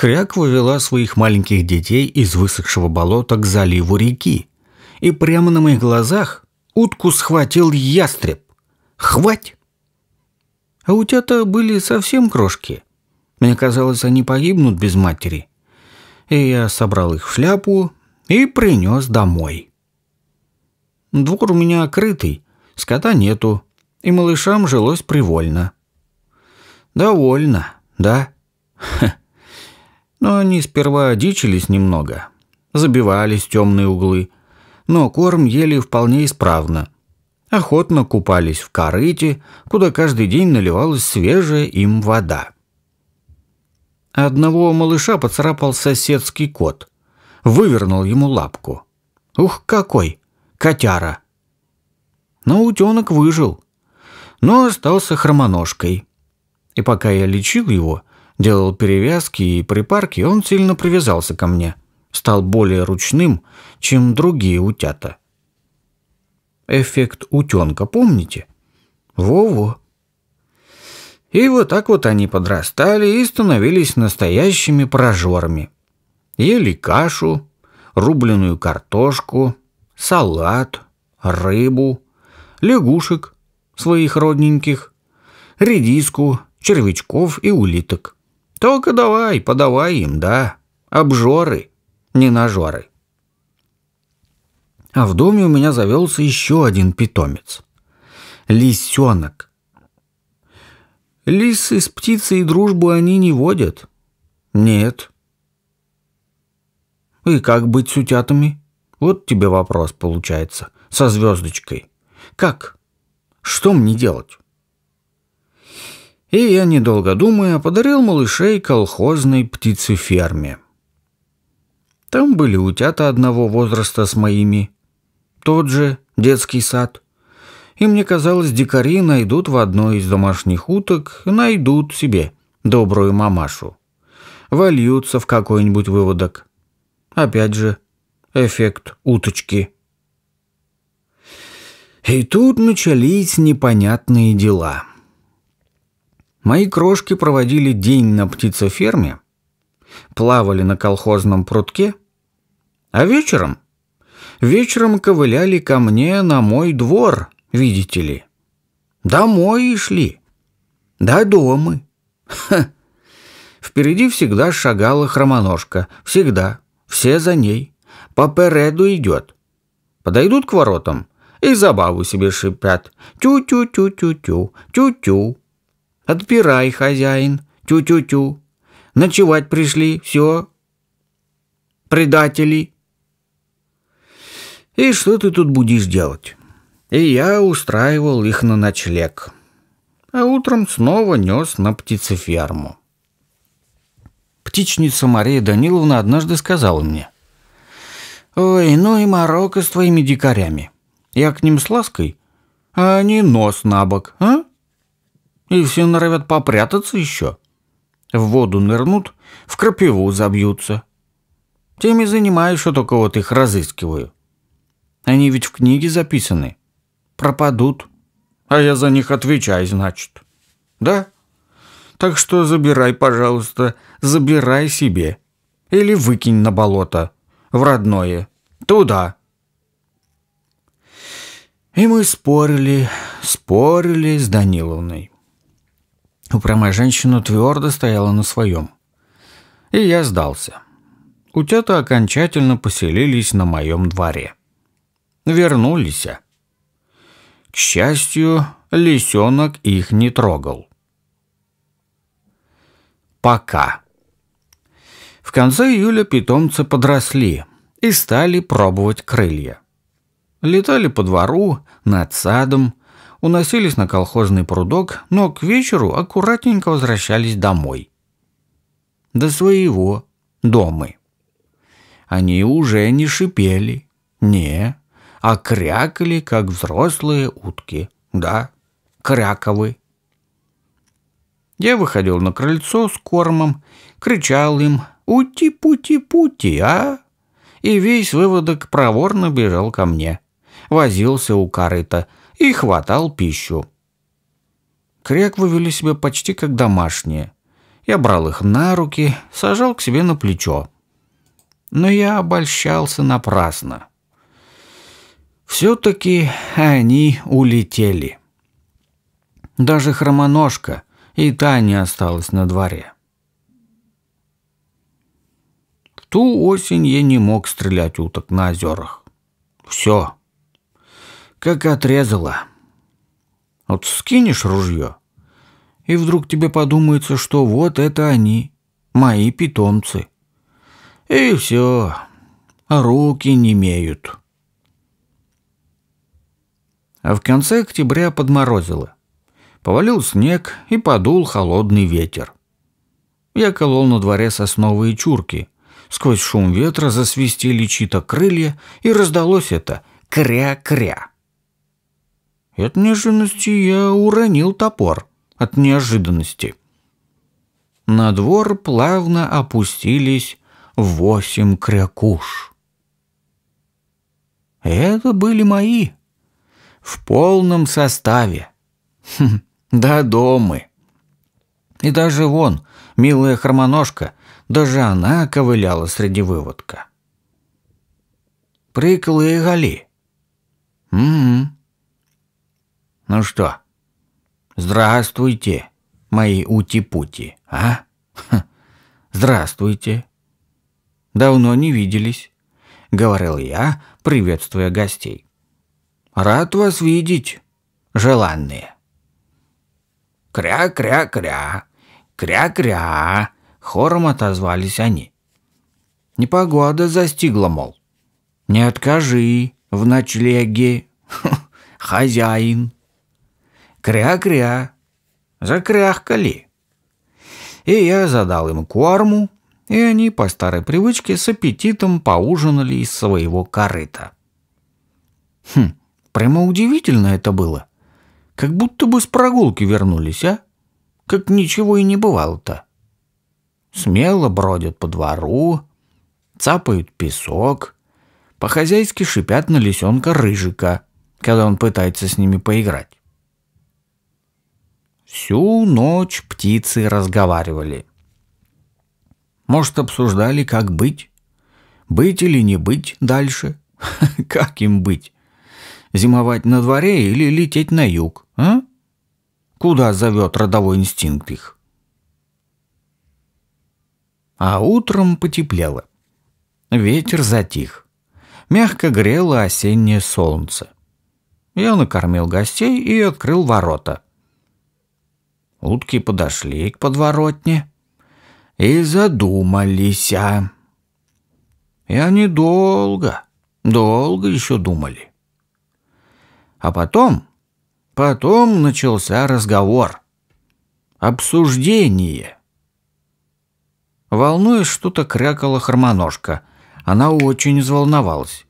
Кряква вывела своих маленьких детей из высохшего болота к заливу реки. И прямо на моих глазах утку схватил ястреб. «Хвать!» А утята были совсем крошки. Мне казалось, они погибнут без матери. И я собрал их в шляпу и принес домой. Двор у меня открытый, скота нету, и малышам жилось привольно. Довольно, да? Ха. Но они сперва дичились немного, забивались в темные углы, но корм ели вполне исправно. Охотно купались в корыте, куда каждый день наливалась свежая им вода. Одного малыша поцарапал соседский кот. Вывернул ему лапку. Ух, какой! Котяра! Но утенок выжил. Но остался хромоножкой. И пока я лечил его, делал перевязки и припарки, он сильно привязался ко мне, стал более ручным, чем другие утята. Эффект утенка, помните? Во-во. И вот так вот они подрастали и становились настоящими прожорами. Ели кашу, рубленую картошку, салат, рыбу, лягушек своих родненьких, редиску, червячков и улиток. Только давай, подавай им, да. Обжоры, не нажоры. А в доме у меня завелся еще один питомец. Лисенок. Лисы с птицей дружбу они не водят. Нет. И как быть с утятами? Вот тебе вопрос получается, со звездочкой. Как? Что мне делать? И я, недолго думая, подарил малышей колхозной птицеферме. Там были утята одного возраста с моими. Тот же детский сад. И мне казалось, дикари найдут в одной из домашних уток, найдут себе добрую мамашу. Вольются в какой-нибудь выводок. Опять же, эффект уточки. И тут начались непонятные дела. Мои крошки проводили день на птицеферме, плавали на колхозном прутке, а вечером вечером ковыляли ко мне на мой двор, видите ли. Домой шли. До дома. Ха. Впереди всегда шагала хромоножка. Всегда. Все за ней. По переду идет. Подойдут к воротам и забаву себе шипят. Тю-тю-тю-тю-тю. Тю-тю. Отпирай, хозяин, тю-тю-тю. Ночевать пришли, все. Предатели. И что ты тут будешь делать? И я устраивал их на ночлег. А утром снова нес на птицеферму. Птичница Мария Даниловна однажды сказала мне. «Ой, ну и морока с твоими дикарями. Я к ним с лаской, а они нос на бок, а?» и все норовят попрятаться еще. В воду нырнут, в крапиву забьются. Тем и занимаюсь, что только вот их разыскиваю. Они ведь в книге записаны. Пропадут. А я за них отвечаю, значит. Да? Так что забирай, пожалуйста, забирай себе. Или выкинь на болото, в родное, туда. И мы спорили, спорили с Даниловной. Упрямая женщина твердо стояла на своем. И я сдался. Утята окончательно поселились на моем дворе. Вернулись. К счастью, лисенок их не трогал. Пока. В конце июля питомцы подросли и стали пробовать крылья. Летали по двору, над садом, уносились на колхозный прудок, но к вечеру аккуратненько возвращались домой. До своего дома. Они уже не шипели, не, а крякали, как взрослые утки. Да, кряковы. Я выходил на крыльцо с кормом, кричал им «Ути-пути-пути, а!» И весь выводок проворно бежал ко мне. Возился у корыта – и хватал пищу. Кряквы вели себя почти как домашние. Я брал их на руки, сажал к себе на плечо. Но я обольщался напрасно. Все-таки они улетели. Даже хромоножка и та не осталась на дворе. В ту осень я не мог стрелять уток на озерах. Все как отрезала. Вот скинешь ружье, и вдруг тебе подумается, что вот это они, мои питомцы. И все, руки не имеют. А в конце октября подморозило. Повалил снег и подул холодный ветер. Я колол на дворе сосновые чурки. Сквозь шум ветра засвистели чьи-то крылья, и раздалось это «кря-кря» и от неожиданности я уронил топор. От неожиданности. На двор плавно опустились восемь крякуш. Это были мои. В полном составе. Хм, да домы. И даже вон, милая хромоножка, даже она ковыляла среди выводка. Приколы и гали. м м-м. Ну что, здравствуйте, мои ути-пути, а? здравствуйте. Давно не виделись, говорил я, приветствуя гостей. Рад вас видеть, желанные. Кря-кря-кря, кря-кря, хором отозвались они. Непогода застигла, мол. Не откажи в ночлеге, хозяин кря-кря, закряхкали. И я задал им корму, и они по старой привычке с аппетитом поужинали из своего корыта. Хм, прямо удивительно это было. Как будто бы с прогулки вернулись, а? Как ничего и не бывало-то. Смело бродят по двору, цапают песок, по-хозяйски шипят на лисенка Рыжика, когда он пытается с ними поиграть. Всю ночь птицы разговаривали. Может, обсуждали, как быть? Быть или не быть дальше? Как им быть? Зимовать на дворе или лететь на юг? А? Куда зовет родовой инстинкт их? А утром потеплело. Ветер затих. Мягко грело осеннее солнце. Я накормил гостей и открыл ворота — Утки подошли к подворотне и задумались. И они долго, долго еще думали. А потом, потом начался разговор, обсуждение. Волнуясь, что-то крякала хромоножка. Она очень взволновалась.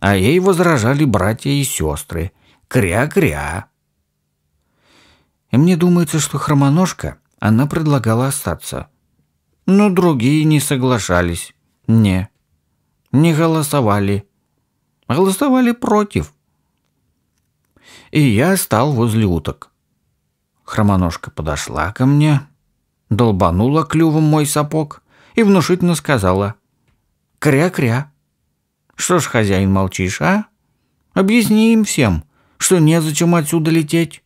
А ей возражали братья и сестры. Кря-кря. И мне думается, что хромоножка, она предлагала остаться. Но другие не соглашались. Не. Не голосовали. Голосовали против. И я стал возле уток. Хромоножка подошла ко мне, долбанула клювом мой сапог и внушительно сказала «Кря-кря». «Что ж, хозяин, молчишь, а? Объясни им всем, что незачем отсюда лететь.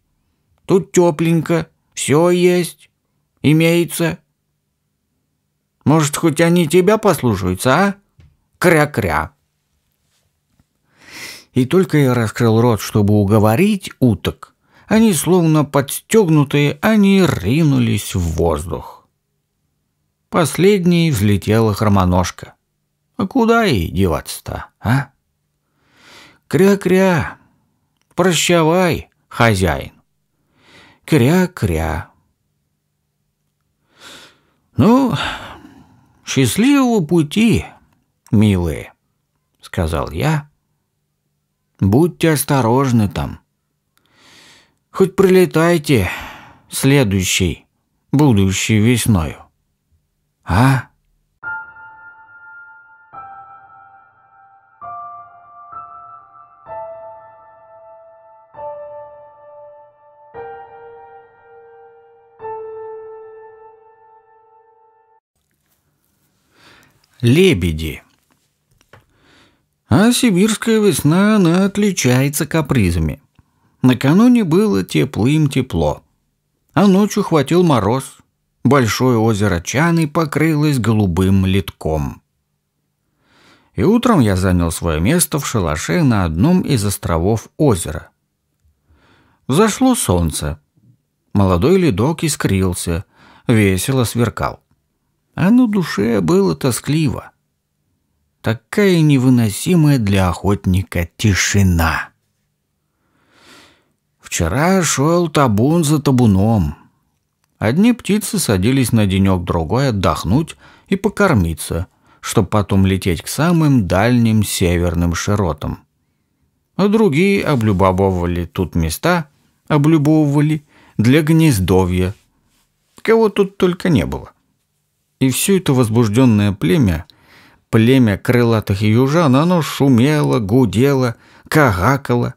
Тут тепленько, все есть, имеется. Может, хоть они тебя послушаются, а? Кря-кря. И только я раскрыл рот, чтобы уговорить уток, они, словно подстегнутые, они ринулись в воздух. Последней взлетела хромоножка. А куда ей деваться-то, а? Кря-кря, прощавай, хозяин. Кря-кря. «Ну, счастливого пути, милые», — сказал я. «Будьте осторожны там. Хоть прилетайте следующей, будущей весною. А?» Лебеди. А сибирская весна, она отличается капризами. Накануне было теплым тепло, а ночью хватил мороз. Большое озеро Чаны покрылось голубым литком. И утром я занял свое место в шалаше на одном из островов озера. Зашло солнце. Молодой ледок искрился, весело сверкал а на душе было тоскливо. Такая невыносимая для охотника тишина. Вчера шел табун за табуном. Одни птицы садились на денек-другой отдохнуть и покормиться, чтобы потом лететь к самым дальним северным широтам. А другие облюбовывали тут места, облюбовывали для гнездовья. Кого тут только не было. И все это возбужденное племя, племя крылатых южан, оно шумело, гудело, кагакало,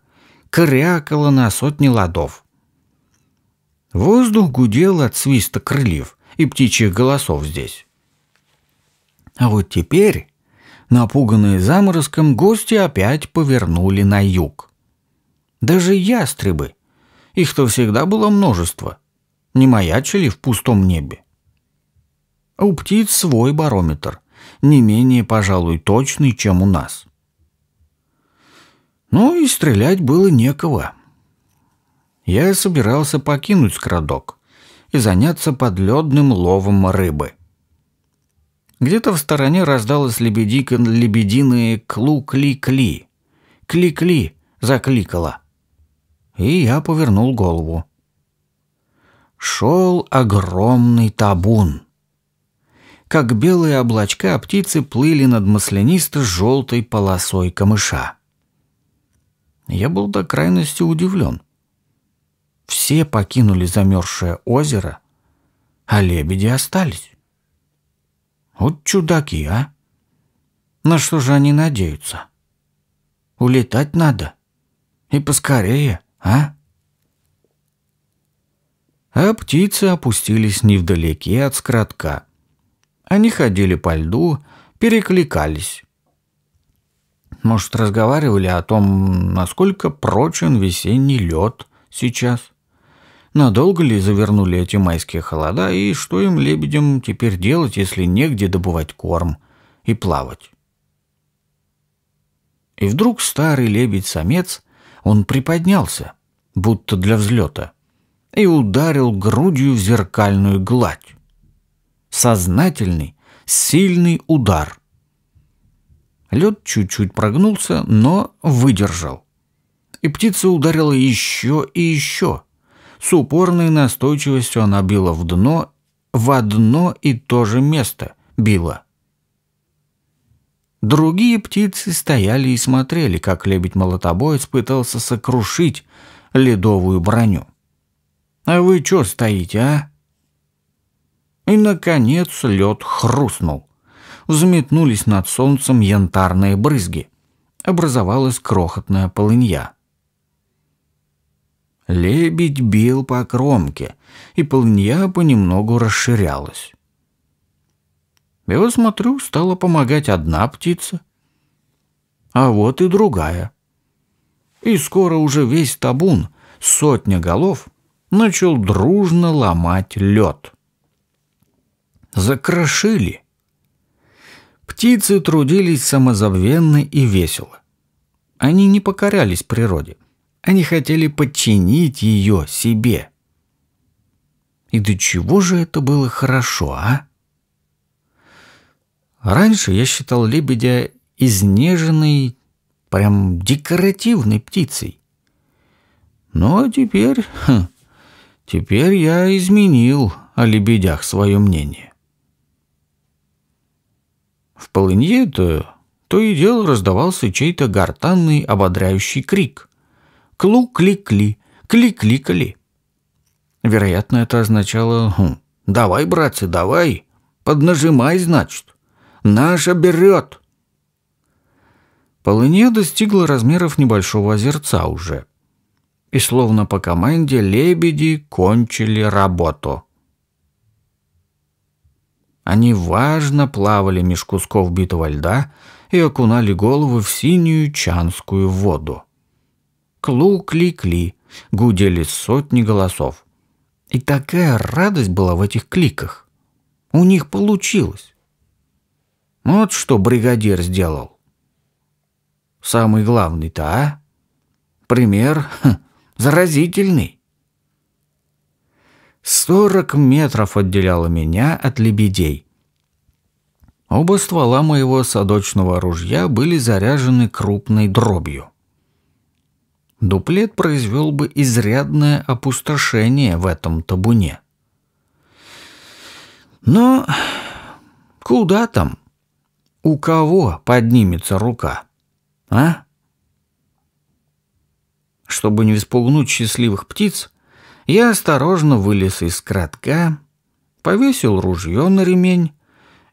крякало на сотни ладов. Воздух гудел от свиста крыльев и птичьих голосов здесь. А вот теперь, напуганные заморозком, гости опять повернули на юг. Даже ястребы, их-то всегда было множество, не маячили в пустом небе. А у птиц свой барометр, не менее, пожалуй, точный, чем у нас. Ну и стрелять было некого. Я собирался покинуть скрадок и заняться подледным ловом рыбы. Где-то в стороне раздалось лебединое клу-кли-кли. Кли-кли закликала. И я повернул голову. Шел огромный табун как белые облачка птицы плыли над маслянисто-желтой полосой камыша. Я был до крайности удивлен. Все покинули замерзшее озеро, а лебеди остались. Вот чудаки, а! На что же они надеются? Улетать надо. И поскорее, а? А птицы опустились невдалеке от скрадка — они ходили по льду, перекликались. Может, разговаривали о том, насколько прочен весенний лед сейчас. Надолго ли завернули эти майские холода, и что им, лебедям, теперь делать, если негде добывать корм и плавать? И вдруг старый лебедь-самец, он приподнялся, будто для взлета, и ударил грудью в зеркальную гладь сознательный, сильный удар. Лед чуть-чуть прогнулся, но выдержал. И птица ударила еще и еще. С упорной настойчивостью она била в дно, в одно и то же место била. Другие птицы стояли и смотрели, как лебедь-молотобоец пытался сокрушить ледовую броню. «А вы чё стоите, а?» И, наконец, лед хрустнул. Взметнулись над солнцем янтарные брызги. Образовалась крохотная полынья. Лебедь бил по кромке, и полынья понемногу расширялась. Я смотрю, стала помогать одна птица, а вот и другая. И скоро уже весь табун, сотня голов, начал дружно ломать лед закрошили. Птицы трудились самозабвенно и весело. Они не покорялись природе. Они хотели подчинить ее себе. И до чего же это было хорошо, а? Раньше я считал лебедя изнеженной, прям декоративной птицей. Но теперь... Хм, теперь я изменил о лебедях свое мнение. В полынье-то то и дело раздавался чей-то гортанный ободряющий крик. «Клу-кли-кли! Кли-кли-кли!» Вероятно, это означало хм, «Давай, братцы, давай! Поднажимай, значит! Наша берет!» Полынья достигла размеров небольшого озерца уже. И словно по команде лебеди кончили работу. Они важно плавали меж кусков битого льда и окунали головы в синюю чанскую воду. Клу-кли-кли, гудели сотни голосов. И такая радость была в этих кликах. У них получилось. Вот что бригадир сделал. Самый главный-то, а? Пример ха, заразительный. Сорок метров отделяло меня от лебедей. Оба ствола моего садочного ружья были заряжены крупной дробью. Дуплет произвел бы изрядное опустошение в этом табуне. Но куда там? У кого поднимется рука? А? Чтобы не испугнуть счастливых птиц, я осторожно вылез из кратка, повесил ружье на ремень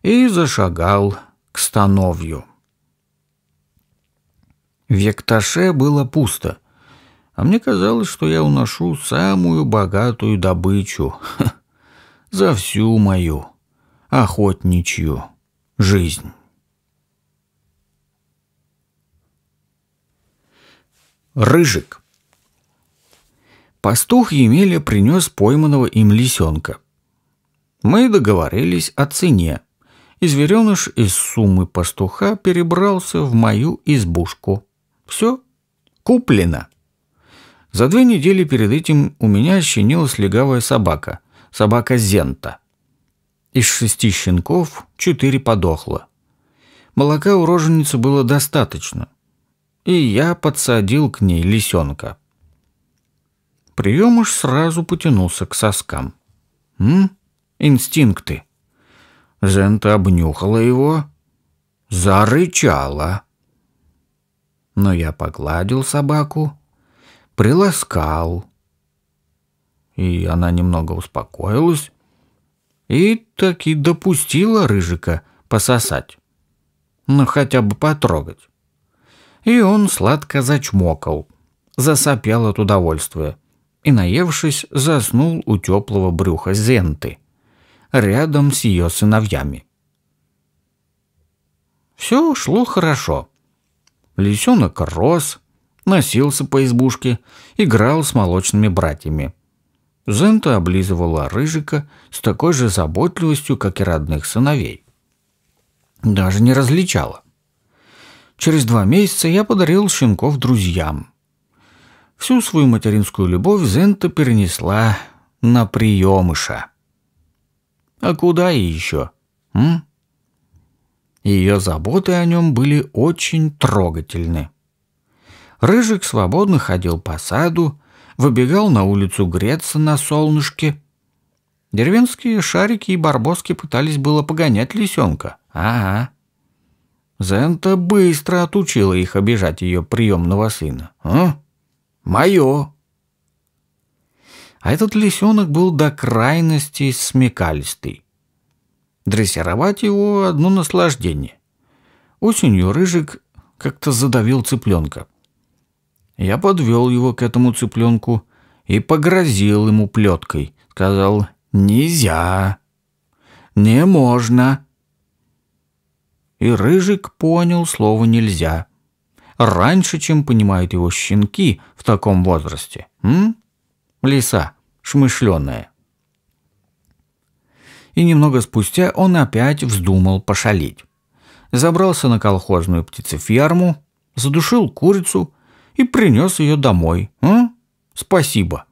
и зашагал к становью. В Екташе было пусто, а мне казалось, что я уношу самую богатую добычу ха, за всю мою охотничью жизнь. Рыжик Пастух Емеля принес пойманного им лисенка. Мы договорились о цене, и звереныш из суммы пастуха перебрался в мою избушку. Все куплено. За две недели перед этим у меня щенилась легавая собака, собака Зента. Из шести щенков четыре подохло. Молока у роженицы было достаточно, и я подсадил к ней лисенка. Прием уж сразу потянулся к соскам. «М? Инстинкты». Зента обнюхала его, зарычала. Но я погладил собаку, приласкал. И она немного успокоилась и так и допустила Рыжика пососать. Ну, хотя бы потрогать. И он сладко зачмокал, засопел от удовольствия и, наевшись, заснул у теплого брюха Зенты, рядом с ее сыновьями. Все шло хорошо. Лисенок рос, носился по избушке, играл с молочными братьями. Зента облизывала Рыжика с такой же заботливостью, как и родных сыновей. Даже не различала. Через два месяца я подарил щенков друзьям. Всю свою материнскую любовь Зента перенесла на приемыша. А куда и еще? М? Ее заботы о нем были очень трогательны. Рыжик свободно ходил по саду, выбегал на улицу греться на солнышке. Деревенские шарики и барбоски пытались было погонять лисенка. Ага. Зента быстро отучила их обижать ее приемного сына. А? Мое. А этот лисенок был до крайности смекалистый. Дрессировать его одно наслаждение. Осенью Рыжик как-то задавил цыпленка. Я подвел его к этому цыпленку и погрозил ему плеткой. Сказал «Нельзя! Не можно!» И Рыжик понял слово «нельзя» раньше, чем понимают его щенки в таком возрасте. М? Лиса, шмышленая. И немного спустя он опять вздумал пошалить. Забрался на колхозную птицеферму, задушил курицу и принес ее домой. М? Спасибо.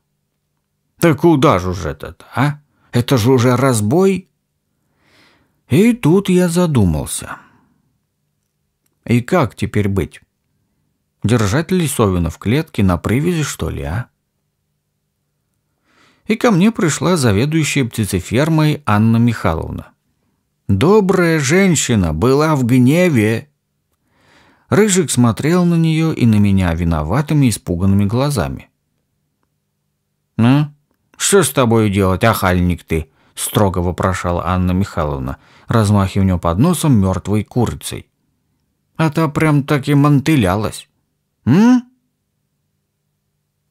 Так куда же уже это, а? Это же уже разбой. И тут я задумался. И как теперь быть? Держать лисовину в клетке на привязи, что ли, а? И ко мне пришла заведующая птицефермой Анна Михайловна. Добрая женщина была в гневе. Рыжик смотрел на нее и на меня виноватыми испуганными глазами. «Ну, что с тобой делать, ахальник ты?» – строго вопрошала Анна Михайловна, размахивая под носом мертвой курицей. А та прям так и мантылялась. М?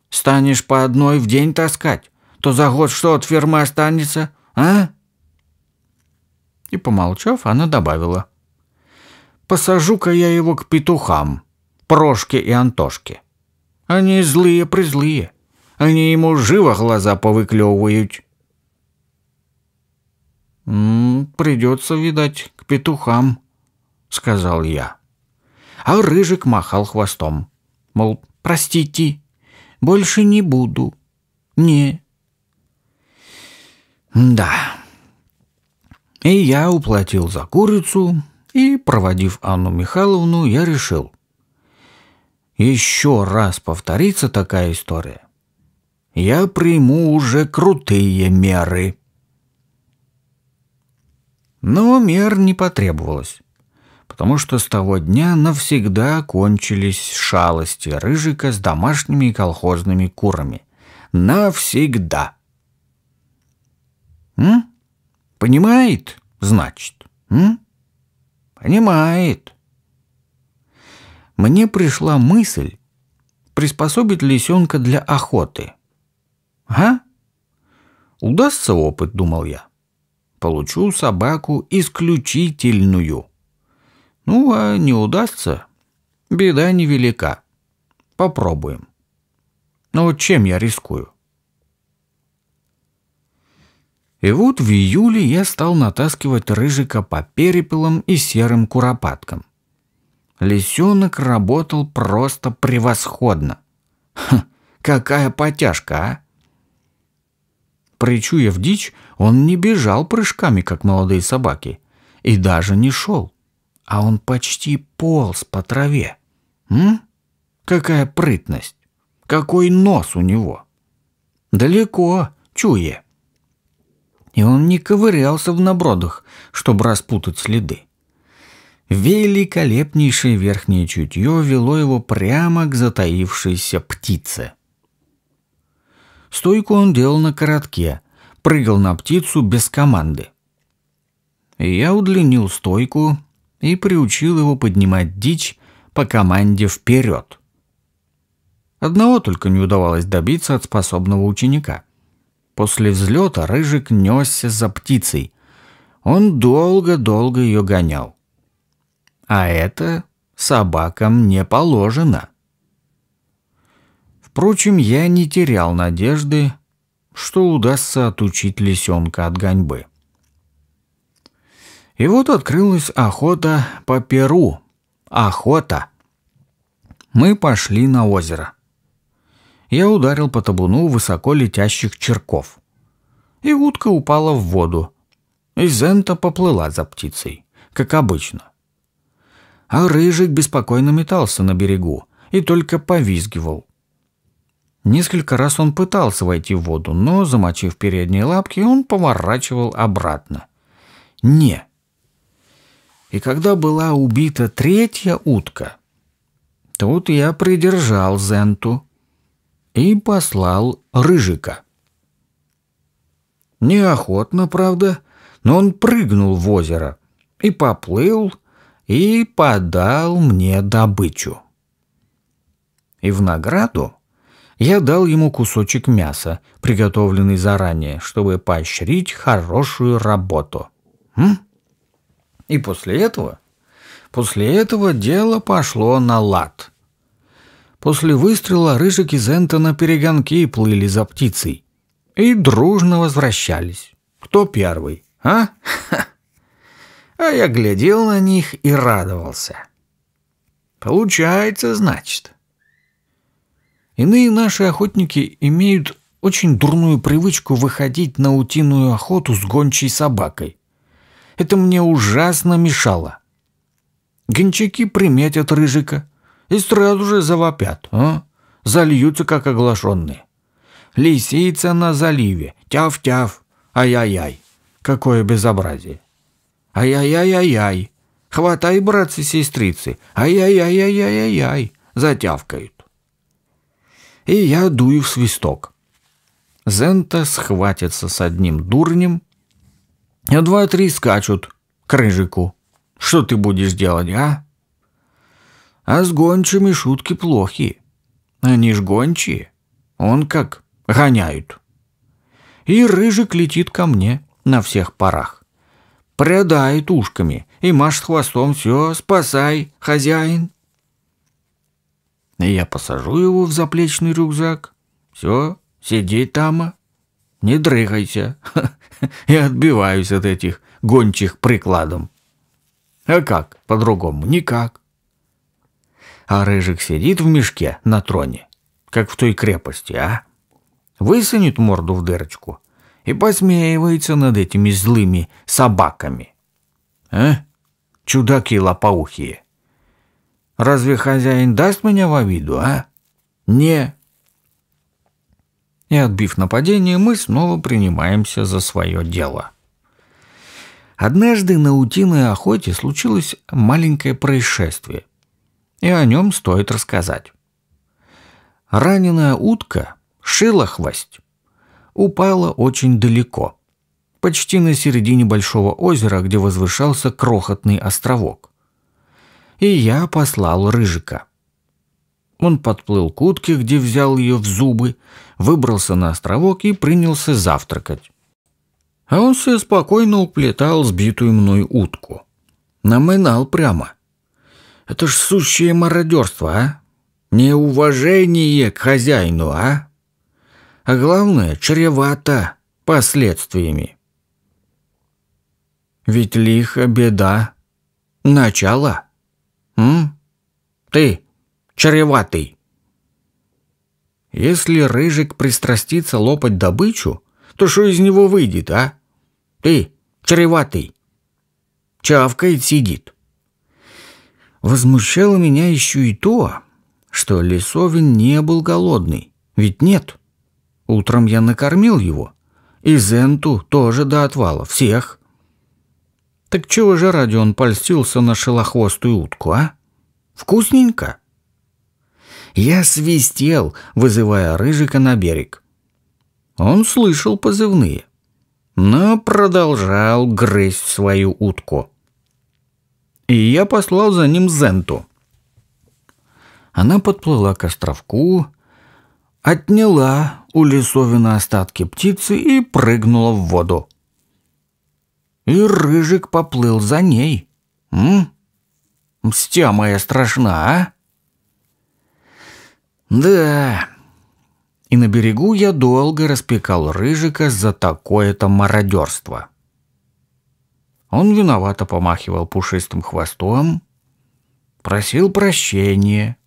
Станешь по одной в день таскать, то за год что от фермы останется, а? И, помолчав, она добавила. Посажу-ка я его к петухам, Прошке и Антошке. Они злые-призлые. Они ему живо глаза повыклевывают. «М -м, «Придется, видать, к петухам», — сказал я. А Рыжик махал хвостом. Мол, простите, больше не буду. Не. Да. И я уплатил за курицу, и, проводив Анну Михайловну, я решил. Еще раз повторится такая история. Я приму уже крутые меры. Но мер не потребовалось потому что с того дня навсегда кончились шалости Рыжика с домашними и колхозными курами. Навсегда. М? Понимает, значит? М? Понимает. Мне пришла мысль, приспособить лисенка для охоты. А? Удастся опыт, думал я. Получу собаку исключительную. Ну, а не удастся? Беда невелика. Попробуем. Но ну, вот чем я рискую? И вот в июле я стал натаскивать рыжика по перепелам и серым куропаткам. Лисенок работал просто превосходно. Ха, какая потяжка, а! Причуяв дичь, он не бежал прыжками, как молодые собаки, и даже не шел а он почти полз по траве. М? Какая прытность! Какой нос у него! Далеко, чуе. И он не ковырялся в набродах, чтобы распутать следы. Великолепнейшее верхнее чутье вело его прямо к затаившейся птице. Стойку он делал на коротке, прыгал на птицу без команды. Я удлинил стойку, и приучил его поднимать дичь по команде «Вперед!». Одного только не удавалось добиться от способного ученика. После взлета Рыжик несся за птицей. Он долго-долго ее гонял. А это собакам не положено. Впрочем, я не терял надежды, что удастся отучить лисенка от гоньбы. И вот открылась охота по Перу. Охота. Мы пошли на озеро. Я ударил по табуну высоко летящих черков. И утка упала в воду. И Зента поплыла за птицей, как обычно. А рыжик беспокойно метался на берегу и только повизгивал. Несколько раз он пытался войти в воду, но, замочив передние лапки, он поворачивал обратно. «Не, и когда была убита третья утка, тут я придержал Зенту и послал Рыжика. Неохотно, правда, но он прыгнул в озеро и поплыл, и подал мне добычу. И в награду я дал ему кусочек мяса, приготовленный заранее, чтобы поощрить хорошую работу. М? И после этого, после этого дело пошло на лад. После выстрела рыжик и Зента на перегонки плыли за птицей и дружно возвращались. Кто первый, а? А я глядел на них и радовался. Получается, значит. Иные наши охотники имеют очень дурную привычку выходить на утиную охоту с гончей собакой. Это мне ужасно мешало. Гончаки приметят Рыжика и сразу же завопят, а? зальются, как оглашенные. Лисица на заливе, тяв-тяв, ай-яй-яй, какое безобразие. Ай-яй-яй-яй-яй, хватай, братцы-сестрицы, ай-яй-яй-яй-яй-яй, затявкают. И я дую в свисток. Зента схватится с одним дурнем, я два-три скачут к рыжику. Что ты будешь делать, а? А с гончими шутки плохи. Они ж гончие. Он как гоняют. И рыжик летит ко мне на всех парах. Прядает ушками и машет хвостом все, спасай, хозяин. И я посажу его в заплечный рюкзак. Все, сиди там, не дрыгайся. И отбиваюсь от этих гончих прикладом. А как по-другому? Никак. А Рыжик сидит в мешке на троне, как в той крепости, а? Высунет морду в дырочку и посмеивается над этими злыми собаками. А? Чудаки лопоухие. Разве хозяин даст меня во виду, а? Не, и отбив нападение, мы снова принимаемся за свое дело. Однажды на утиной охоте случилось маленькое происшествие, и о нем стоит рассказать. Раненая утка, шила хвость, упала очень далеко – почти на середине большого озера, где возвышался крохотный островок. И я послал Рыжика. Он подплыл к утке, где взял ее в зубы, выбрался на островок и принялся завтракать. А он все спокойно уплетал сбитую мной утку. Намынал прямо. Это ж сущее мародерство, а? Неуважение к хозяину, а? А главное, чревато последствиями. Ведь лихо беда. Начало. М? Ты, чреватый. Если Рыжик пристрастится лопать добычу, то что из него выйдет, а? Ты, чреватый, чавкает, сидит. Возмущало меня еще и то, что Лисовин не был голодный, ведь нет. Утром я накормил его, и Зенту тоже до отвала, всех. Так чего же ради он польстился на шелохвостую утку, а? Вкусненько? — я свистел, вызывая Рыжика на берег. Он слышал позывные, но продолжал грызть свою утку. И я послал за ним Зенту. Она подплыла к островку, отняла у лесовина остатки птицы и прыгнула в воду. И Рыжик поплыл за ней. М? Мстя моя страшна, а? «Да...» И на берегу я долго распекал Рыжика за такое-то мародерство. Он виновато помахивал пушистым хвостом, просил прощения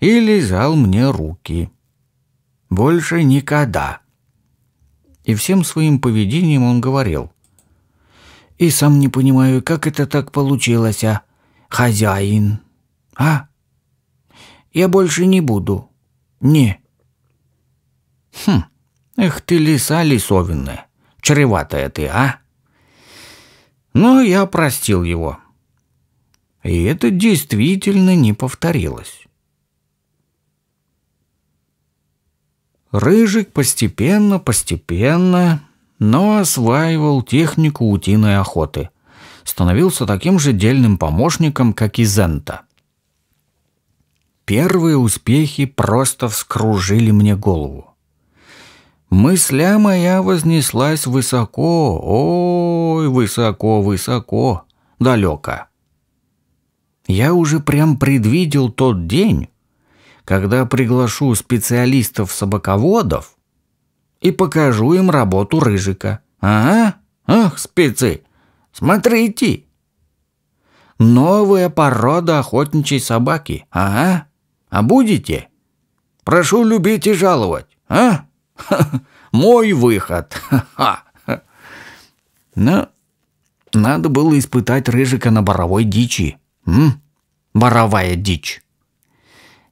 и лизал мне руки. Больше никогда. И всем своим поведением он говорил. «И сам не понимаю, как это так получилось, а, хозяин? А?» я больше не буду. Не. Хм, эх ты лиса лисовинная, чреватая ты, а? Но ну, я простил его. И это действительно не повторилось. Рыжик постепенно, постепенно, но осваивал технику утиной охоты. Становился таким же дельным помощником, как и Зента – Первые успехи просто вскружили мне голову. Мысля моя вознеслась высоко, ой, высоко, высоко, далеко. Я уже прям предвидел тот день, когда приглашу специалистов-собаководов и покажу им работу Рыжика. Ага, ах, спецы, смотрите. Новая порода охотничьей собаки, ага. А будете? Прошу любить и жаловать, а? Мой выход. Но ну, надо было испытать Рыжика на боровой дичи. М? Боровая дичь.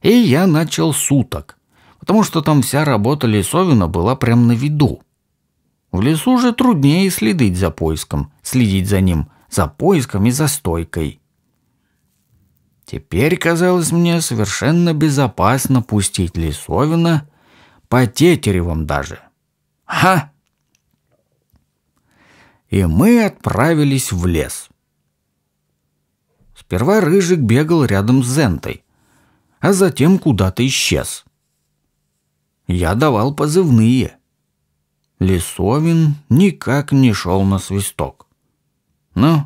И я начал суток, потому что там вся работа лесовина была прямо на виду. В лесу же труднее следить за поиском, следить за ним, за поиском и за стойкой. Теперь казалось мне совершенно безопасно пустить Лесовина по Тетеревам даже. Ха! И мы отправились в лес. Сперва Рыжик бегал рядом с Зентой, а затем куда-то исчез. Я давал позывные. Лесовин никак не шел на свисток. «Ну,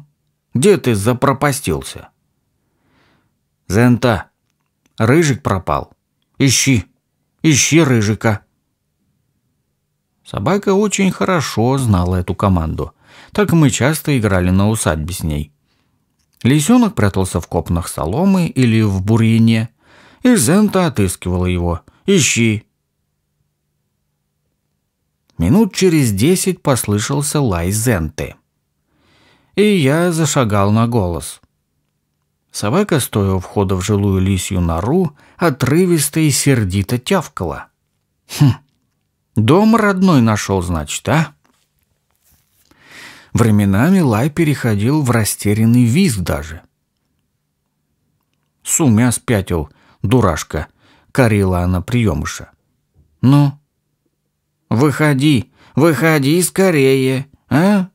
где ты запропастился?» Зента, Рыжик пропал. Ищи, ищи Рыжика». Собака очень хорошо знала эту команду. Так мы часто играли на усадьбе с ней. Лисенок прятался в копнах соломы или в бурьине, и Зента отыскивала его. «Ищи!» Минут через десять послышался лай Зенты. И я зашагал на голос. Собака, стоя у входа в жилую лисью нору, отрывисто и сердито тявкала. «Хм, дом родной нашел, значит, а?» Временами лай переходил в растерянный визг даже. «С умя спятил, дурашка!» — корила она приемыша. «Ну?» «Выходи, выходи скорее, а?»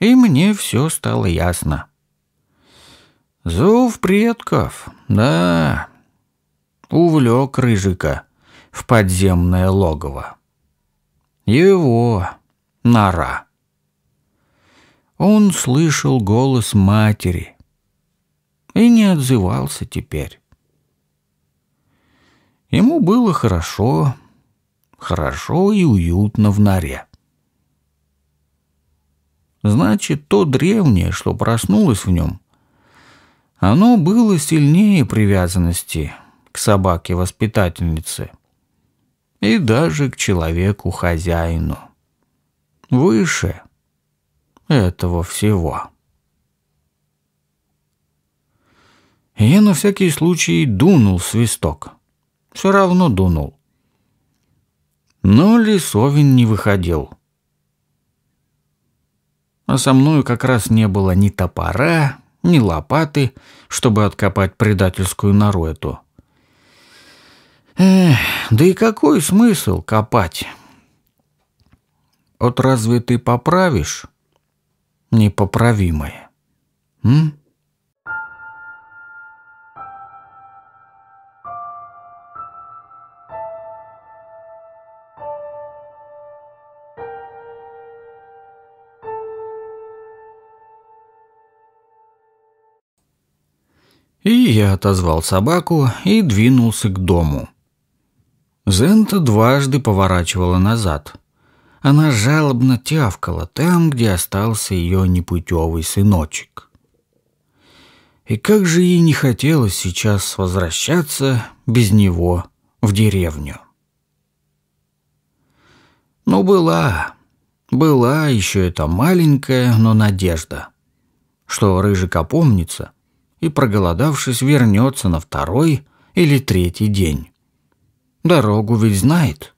И мне все стало ясно. Зов предков, да, увлек Рыжика в подземное логово. Его нора. Он слышал голос матери и не отзывался теперь. Ему было хорошо, хорошо и уютно в норе. Значит, то древнее, что проснулось в нем — оно было сильнее привязанности к собаке-воспитательнице и даже к человеку-хозяину. Выше этого всего. Я на всякий случай дунул свисток. Все равно дунул. Но лесовин не выходил. А со мною как раз не было ни топора, ни лопаты, чтобы откопать предательскую нору эту. Эх, да и какой смысл копать? Вот разве ты поправишь непоправимое? М? Я отозвал собаку и двинулся к дому. Зента дважды поворачивала назад. Она жалобно тявкала там, где остался ее непутевый сыночек. И как же ей не хотелось сейчас возвращаться без него в деревню. Ну, была, была еще эта маленькая, но надежда, что Рыжик опомнится — и, проголодавшись, вернется на второй или третий день. Дорогу ведь знает.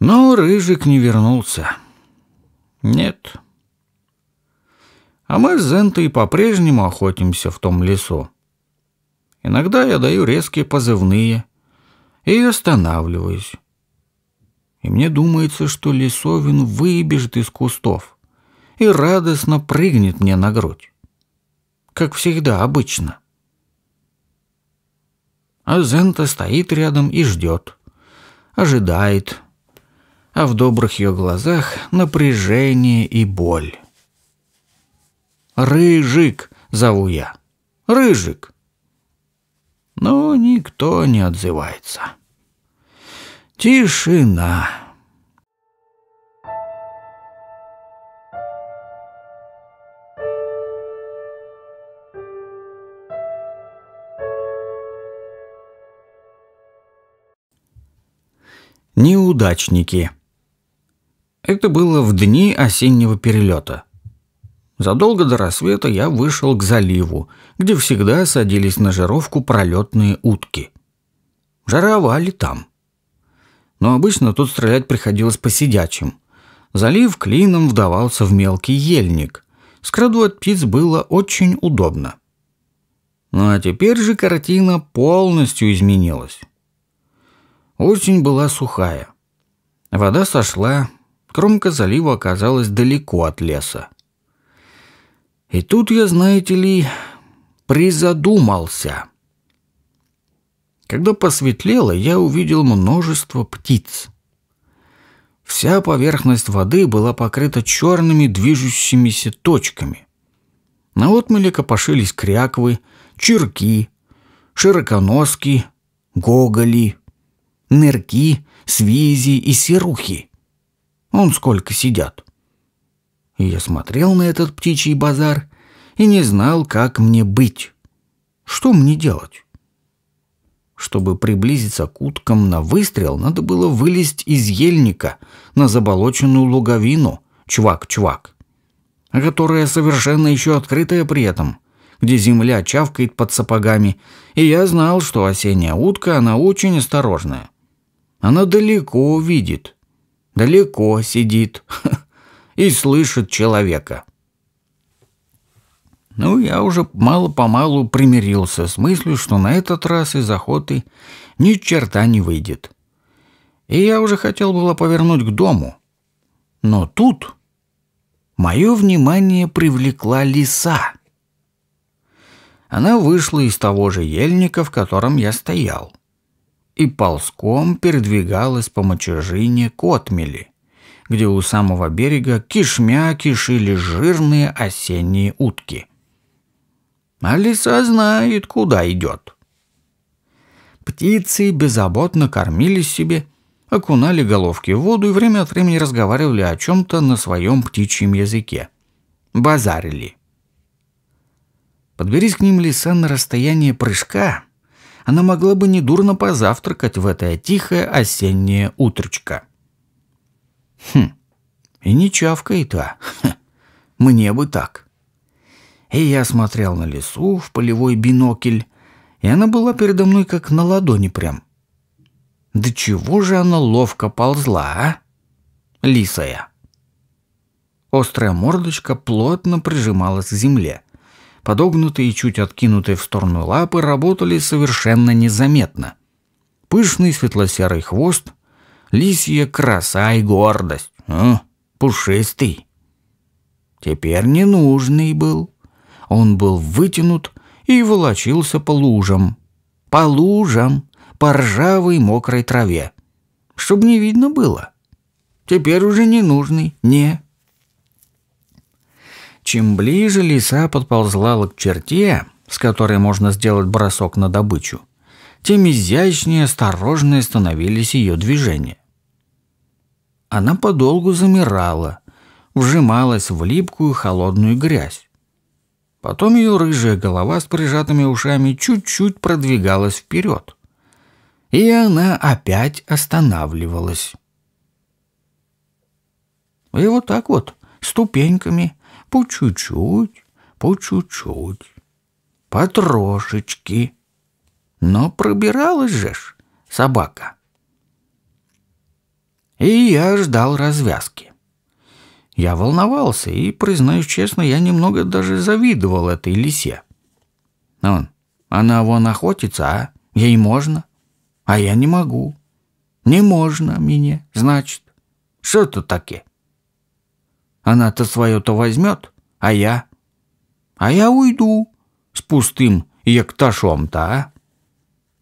Но Рыжик не вернулся. Нет. А мы с Зентой по-прежнему охотимся в том лесу. Иногда я даю резкие позывные и останавливаюсь. И мне думается, что лесовин выбежит из кустов и радостно прыгнет мне на грудь как всегда обычно. А Зента стоит рядом и ждет. Ожидает. А в добрых ее глазах напряжение и боль. «Рыжик!» — зову я. «Рыжик!» Но никто не отзывается. Тишина. Неудачники. Это было в дни осеннего перелета. Задолго до рассвета я вышел к заливу, где всегда садились на жировку пролетные утки. Жаровали там. Но обычно тут стрелять приходилось по сидячим. Залив клином вдавался в мелкий ельник. Скраду от птиц было очень удобно. Ну а теперь же картина полностью изменилась. Осень была сухая. Вода сошла, кромка залива оказалась далеко от леса. И тут я, знаете ли, призадумался. Когда посветлело, я увидел множество птиц. Вся поверхность воды была покрыта черными движущимися точками. На отмеле копошились кряквы, черки, широконоски, гоголи — нырки, свизи и серухи. Он сколько сидят. И я смотрел на этот птичий базар и не знал, как мне быть. Что мне делать? Чтобы приблизиться к уткам на выстрел, надо было вылезть из ельника на заболоченную луговину, чувак-чувак, которая совершенно еще открытая при этом, где земля чавкает под сапогами, и я знал, что осенняя утка, она очень осторожная. Она далеко видит, далеко сидит и слышит человека. Ну, я уже мало-помалу примирился с мыслью, что на этот раз из охоты ни черта не выйдет. И я уже хотел было повернуть к дому. Но тут мое внимание привлекла лиса. Она вышла из того же ельника, в котором я стоял и ползком передвигалась по мочежине к отмели, где у самого берега кишмя кишили жирные осенние утки. А лиса знает, куда идет. Птицы беззаботно кормились себе, окунали головки в воду и время от времени разговаривали о чем-то на своем птичьем языке. Базарили. Подберись к ним лиса на расстояние прыжка — она могла бы недурно позавтракать в это тихое осеннее утречко. Хм, и не чавкает-то. А. Мне бы так. И я смотрел на лесу в полевой бинокль, и она была передо мной как на ладони прям. Да чего же она ловко ползла, а? Лисая. Острая мордочка плотно прижималась к земле — подогнутые и чуть откинутые в сторону лапы работали совершенно незаметно. Пышный светло-серый хвост, лисья краса и гордость, а? пушистый. Теперь ненужный был. Он был вытянут и волочился по лужам. По лужам, по ржавой мокрой траве. Чтоб не видно было. Теперь уже ненужный, не. Чем ближе лиса подползла к черте, с которой можно сделать бросок на добычу, тем изящнее и осторожнее становились ее движения. Она подолгу замирала, вжималась в липкую холодную грязь. Потом ее рыжая голова с прижатыми ушами чуть-чуть продвигалась вперед. И она опять останавливалась. И вот так вот, ступеньками – по чуть-чуть, по чуть-чуть, по трошечки. Но пробиралась же ж собака. И я ждал развязки. Я волновался, и, признаюсь честно, я немного даже завидовал этой лисе. Он, она вон охотится, а ей можно, а я не могу. Не можно мне, значит. Что тут такие? Она-то свое-то возьмет, а я? А я уйду с пустым якташом-то, а?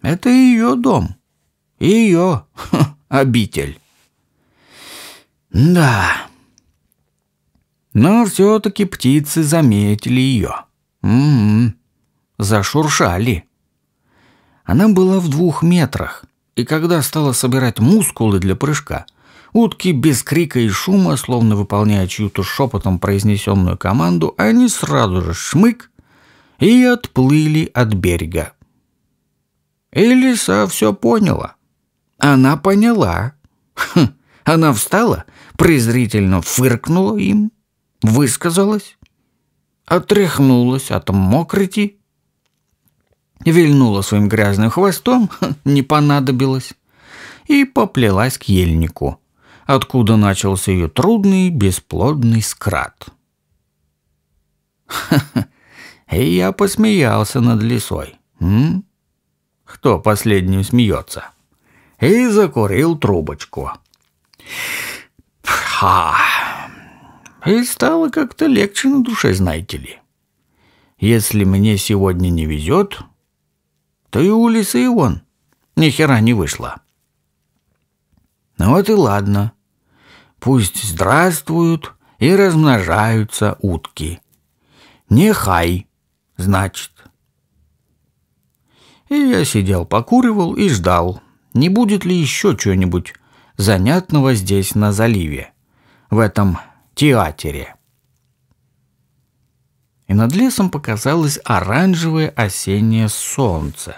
Это ее дом, ее ха, обитель. Да. Но все-таки птицы заметили ее. Угу. М-м-м. Зашуршали. Она была в двух метрах, и когда стала собирать мускулы для прыжка – Утки без крика и шума, словно выполняя чью-то шепотом произнесенную команду, они сразу же шмык и отплыли от берега. Элиса все поняла. Она поняла. Хм, она встала, презрительно фыркнула им, высказалась, отряхнулась от мокрити, вильнула своим грязным хвостом, не понадобилось, и поплелась к ельнику — откуда начался ее трудный, бесплодный скрат. Ха-ха, я посмеялся над лесой. М? Кто последним смеется? И закурил трубочку. Ха! И стало как-то легче на душе, знаете ли. Если мне сегодня не везет, то и у лисы вон ни хера не вышло. Ну вот и ладно. Пусть здравствуют и размножаются утки. Нехай, значит. И я сидел, покуривал и ждал, не будет ли еще чего-нибудь занятного здесь на заливе, в этом театре. И над лесом показалось оранжевое осеннее солнце.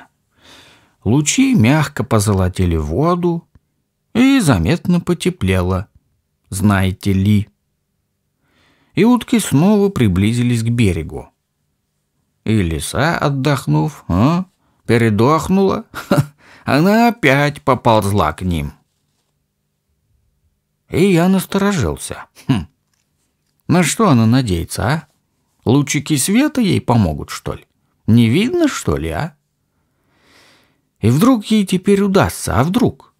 Лучи мягко позолотили воду и заметно потеплело – знаете ли. И утки снова приблизились к берегу. И лиса, отдохнув, а, передохнула, она опять поползла к ним. И я насторожился. Хм. На что она надеется, а? Лучики света ей помогут, что ли? Не видно, что ли, а? И вдруг ей теперь удастся, а вдруг?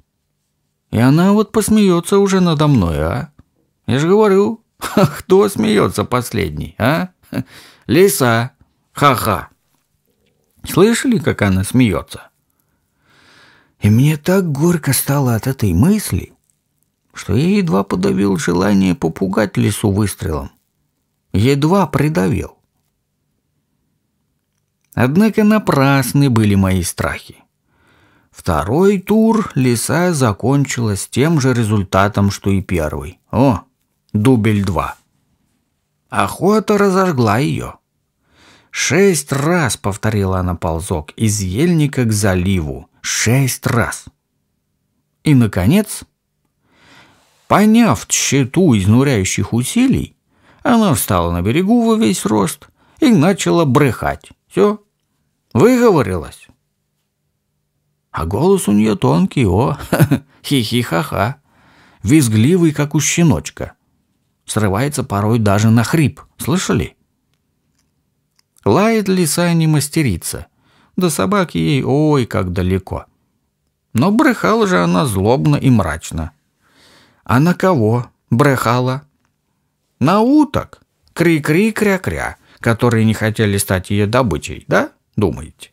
И она вот посмеется уже надо мной, а? Я же говорю, кто смеется последний, а? Лиса. Ха-ха. Слышали, как она смеется? И мне так горько стало от этой мысли, что я едва подавил желание попугать лису выстрелом. Едва придавил. Однако напрасны были мои страхи. Второй тур лиса закончилась тем же результатом, что и первый. О, дубль два. Охота разожгла ее. Шесть раз повторила она ползок из ельника к заливу. Шесть раз. И, наконец, поняв тщету изнуряющих усилий, она встала на берегу во весь рост и начала брехать. Все, выговорилась. А голос у нее тонкий, о, хихи-ха-ха, визгливый, как у щеночка. Срывается порой даже на хрип, слышали? Лает лиса не мастерица, до собаки ей ой, как далеко. Но брехала же она злобно и мрачно. А на кого брехала? На уток, кри-кри-кря-кря, которые не хотели стать ее добычей, да, думаете?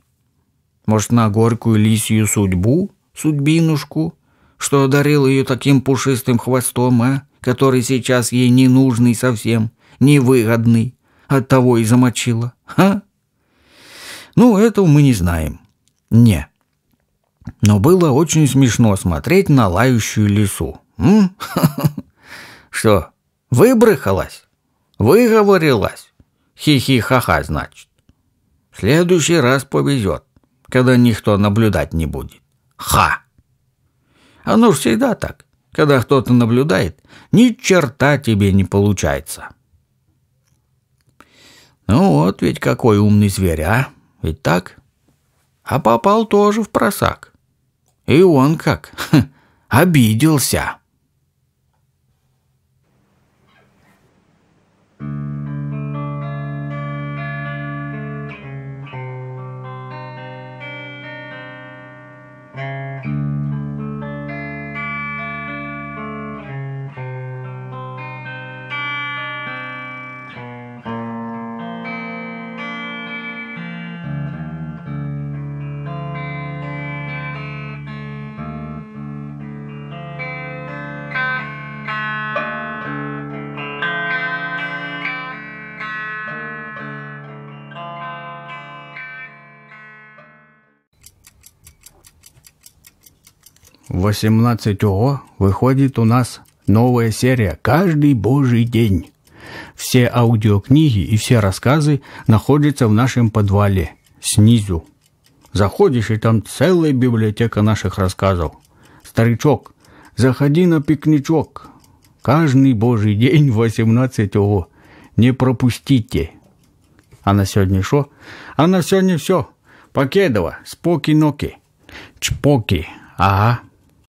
Может, на горькую лисью судьбу, судьбинушку, что одарил ее таким пушистым хвостом, а? Который сейчас ей не нужный совсем, невыгодный. того и замочила, а? Ну, этого мы не знаем. Не. Но было очень смешно смотреть на лающую лису. М? Что, выбрыхалась? Выговорилась? Хи-хи-ха-ха, значит. В следующий раз повезет когда никто наблюдать не будет. Ха! Оно ж всегда так. Когда кто-то наблюдает, ни черта тебе не получается. Ну вот ведь какой умный зверь, а? Ведь так? А попал тоже в просак. И он как? Ха, обиделся. 18 ОО выходит у нас новая серия каждый божий день. Все аудиокниги и все рассказы находятся в нашем подвале, снизу. Заходишь, и там целая библиотека наших рассказов. Старичок, заходи на пикничок. Каждый божий день 18 ОО. Не пропустите. А на сегодня шо? А на сегодня все. Покедова, споки-ноки. Чпоки. Ага.